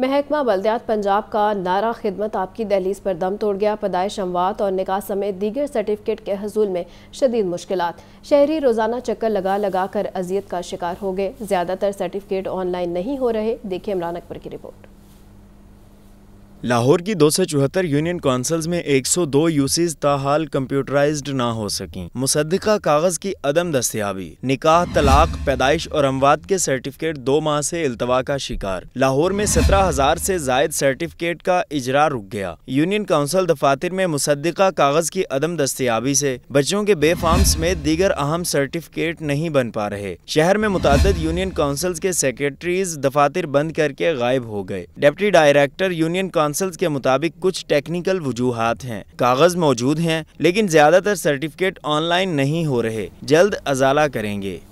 महकमा बल्दियात पंजाब का नारा खिदमत आपकी दहलीज पर दम तोड़ गया पदाइश अमवात और निकास समेत दीगर सर्टिफिकेट के हजूल में शदीद मुश्किल शहरी रोज़ाना चक्कर लगा लगा कर अजियत का शिकार हो गए ज़्यादातर सर्टिफिकेट ऑनलाइन नहीं हो रहे देखिए इमरान अकबर की रिपोर्ट लाहौर की दो सौ चौहत्तर यूनियन काउंसिल्स में 102 यूसीज ताहाल कंप्यूटराइज्ड ना हो सकी मुसदा कागज की अदम दस्तियाबी निकाह तलाक पैदाइश और अमवात के सर्टिफिकेट दो माह से अल्तवा का शिकार लाहौर में सत्रह हजार से जायद सर्टिफिकेट का इजरा रुक गया यूनियन काउंसिल दफातर में मुसदा कागज की अदम दस्तियाबी से बच्चों के बेफार्म समेत दीगर अहम सर्टिफिकेट नहीं बन पा रहे शहर में मुतद यूनियन काउंसिल्स के सेक्रेटरीज दफातर बंद करके गायब हो गए डेप्टी डायरेक्टर यूनियन काउंसिल्स के मुताबिक कुछ टेक्निकल वजूहत हैं कागज मौजूद हैं लेकिन ज्यादातर सर्टिफिकेट ऑनलाइन नहीं हो रहे जल्द अजाला करेंगे